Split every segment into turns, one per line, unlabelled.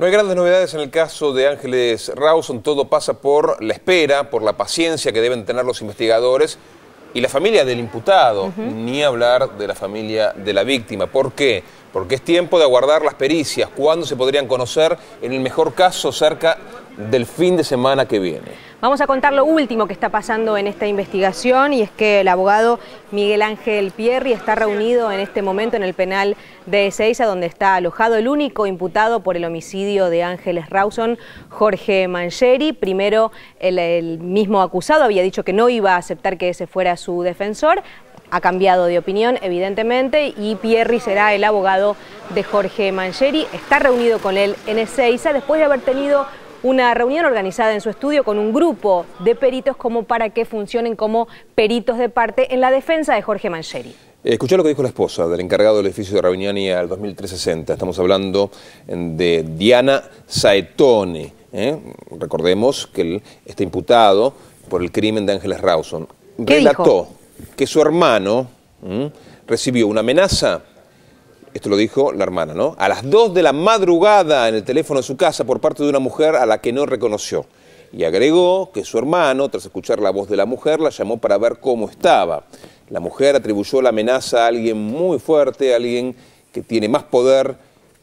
No hay grandes novedades en el caso de Ángeles Rawson, todo pasa por la espera, por la paciencia que deben tener los investigadores y la familia del imputado, ni hablar de la familia de la víctima. ¿Por qué? Porque es tiempo de aguardar las pericias, cuándo se podrían conocer, en el mejor caso cerca del fin de semana que viene.
Vamos a contar lo último que está pasando en esta investigación y es que el abogado Miguel Ángel Pierri está reunido en este momento en el penal de Ezeiza donde está alojado el único imputado por el homicidio de Ángeles Rawson, Jorge Mancheri. Primero el, mismo acusado había dicho que no iba a aceptar que ese fuera su defensor, ha cambiado de opinión, evidentemente, y Pierri será el abogado de Jorge Mancheri. Está reunido con él en Ezeiza después de haber tenido una reunión organizada en su estudio con un grupo de peritos como para que funcionen como peritos de parte en la defensa de Jorge Mancheri.
Eh, escuchá lo que dijo la esposa del encargado del edificio de y al 2360. Estamos hablando de Diana Saetone. ¿eh? Recordemos que él está imputado por el crimen de Ángeles Rawson. Relató que su hermano recibió una amenaza esto lo dijo la hermana, ¿no? A las 2 de la madrugada en el teléfono de su casa por parte de una mujer a la que no reconoció. Y agregó que su hermano, tras escuchar la voz de la mujer, la llamó para ver cómo estaba. La mujer atribuyó la amenaza a alguien muy fuerte, a alguien que tiene más poder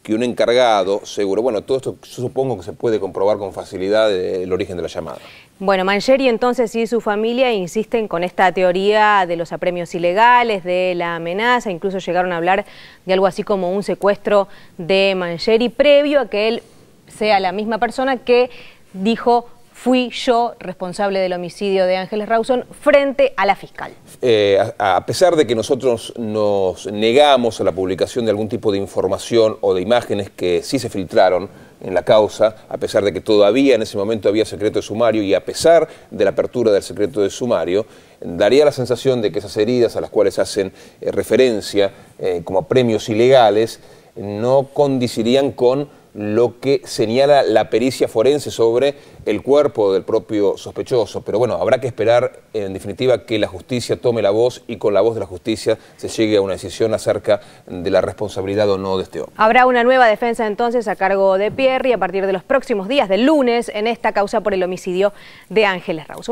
que un encargado, seguro, bueno, todo esto supongo que se puede comprobar con facilidad eh, el origen de la llamada.
Bueno, Mancheri entonces y su familia insisten con esta teoría de los apremios ilegales, de la amenaza, incluso llegaron a hablar de algo así como un secuestro de Mancheri previo a que él sea la misma persona que dijo fui yo responsable del homicidio de Ángeles Rawson frente a la fiscal.
Eh, a, pesar de que nosotros nos negamos a la publicación de algún tipo de información o de imágenes que sí se filtraron en la causa, a pesar de que todavía en ese momento había secreto de sumario y a pesar de la apertura del secreto de sumario, daría la sensación de que esas heridas a las cuales hacen eh, referencia eh, como premios ilegales no condicirían con lo que señala la pericia forense sobre el cuerpo del propio sospechoso. Pero bueno, habrá que esperar, en definitiva, que la justicia tome la voz y con la voz de la justicia se llegue a una decisión acerca de la responsabilidad o no de este hombre.
Habrá una nueva defensa entonces a cargo de y a partir de los próximos días, del lunes, en esta causa por el homicidio de Ángeles Raúl.